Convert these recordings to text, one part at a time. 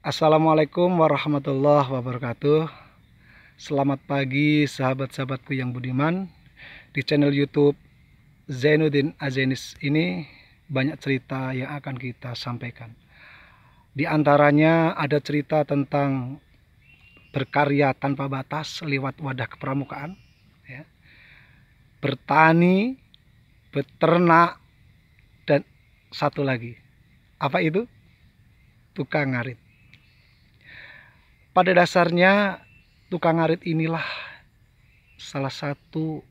Assalamualaikum warahmatullahi wabarakatuh Selamat pagi sahabat-sahabatku yang budiman Di channel youtube Zainuddin Azenis ini banyak cerita yang akan kita sampaikan Di antaranya ada cerita tentang berkarya tanpa batas lewat wadah kepramukaan ya. Bertani, beternak, dan satu lagi Apa itu? Tukang ngarit pada dasarnya tukang arit inilah salah satu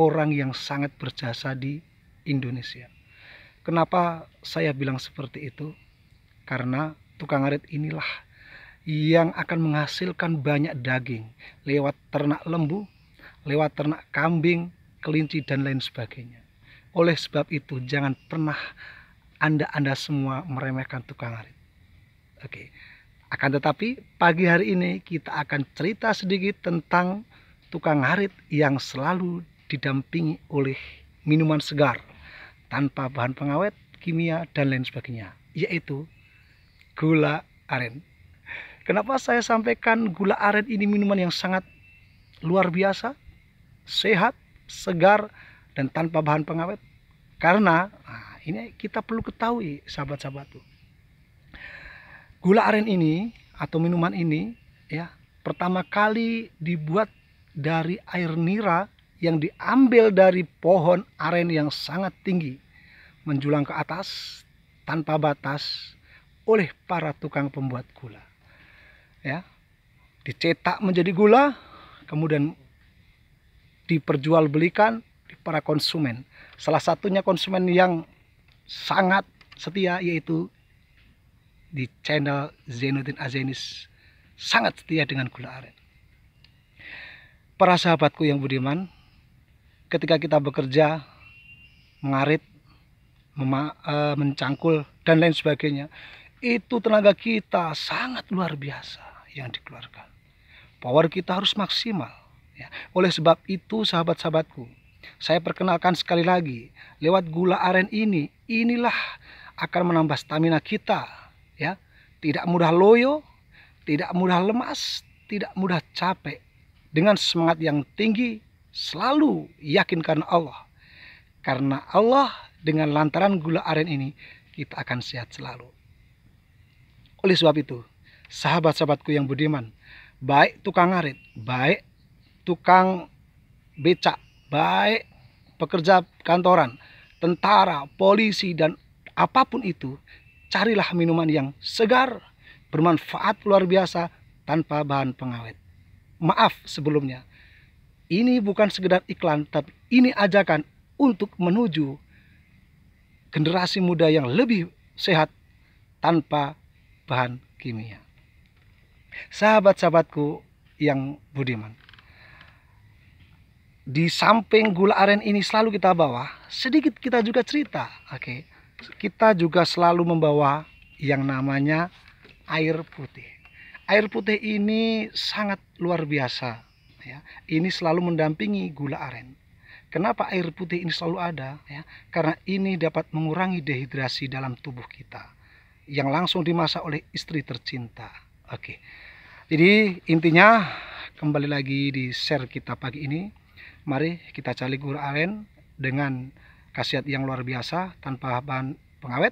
orang yang sangat berjasa di Indonesia. Kenapa saya bilang seperti itu? Karena tukang arit inilah yang akan menghasilkan banyak daging lewat ternak lembu, lewat ternak kambing, kelinci, dan lain sebagainya. Oleh sebab itu, jangan pernah Anda-Anda semua meremehkan tukang arit. Oke. Okay. Akan tetapi pagi hari ini kita akan cerita sedikit tentang tukang harit yang selalu didampingi oleh minuman segar tanpa bahan pengawet, kimia, dan lain sebagainya, yaitu gula aren. Kenapa saya sampaikan gula aren ini minuman yang sangat luar biasa, sehat, segar, dan tanpa bahan pengawet? Karena nah, ini kita perlu ketahui sahabat-sahabatku gula aren ini atau minuman ini ya pertama kali dibuat dari air nira yang diambil dari pohon aren yang sangat tinggi menjulang ke atas tanpa batas oleh para tukang pembuat gula. Ya. Dicetak menjadi gula, kemudian diperjualbelikan di para konsumen. Salah satunya konsumen yang sangat setia yaitu di channel Zainuddin Azenis sangat setia dengan gula aren. Para sahabatku yang budiman, ketika kita bekerja, mengarit, mema, eh, mencangkul, dan lain sebagainya, itu tenaga kita sangat luar biasa yang dikeluarkan. Power kita harus maksimal. Ya. Oleh sebab itu, sahabat-sahabatku, saya perkenalkan sekali lagi, lewat gula aren ini, inilah akan menambah stamina kita ya tidak mudah loyo tidak mudah lemas tidak mudah capek dengan semangat yang tinggi selalu yakinkan Allah karena Allah dengan lantaran gula aren ini kita akan sehat selalu oleh sebab itu sahabat-sahabatku yang budiman baik tukang arit baik tukang becak baik pekerja kantoran tentara polisi dan apapun itu carilah minuman yang segar, bermanfaat luar biasa tanpa bahan pengawet. Maaf sebelumnya, ini bukan sekedar iklan, tapi ini ajakan untuk menuju generasi muda yang lebih sehat tanpa bahan kimia. Sahabat-sahabatku yang budiman, di samping gula aren ini selalu kita bawa, sedikit kita juga cerita, oke. Okay kita juga selalu membawa yang namanya air putih. Air putih ini sangat luar biasa. Ya. Ini selalu mendampingi gula aren. Kenapa air putih ini selalu ada? Ya, karena ini dapat mengurangi dehidrasi dalam tubuh kita yang langsung dimasak oleh istri tercinta. Oke, jadi intinya kembali lagi di share kita pagi ini. Mari kita cari gula aren dengan khasiat yang luar biasa tanpa bahan pengawet.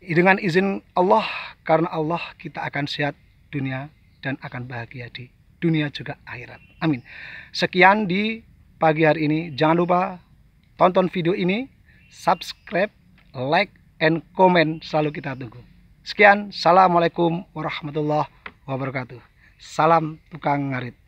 Dengan izin Allah, karena Allah kita akan sehat dunia dan akan bahagia di dunia juga akhirat. Amin. Sekian di pagi hari ini. Jangan lupa tonton video ini, subscribe, like, and comment selalu kita tunggu. Sekian, Assalamualaikum warahmatullahi wabarakatuh. Salam tukang ngarit.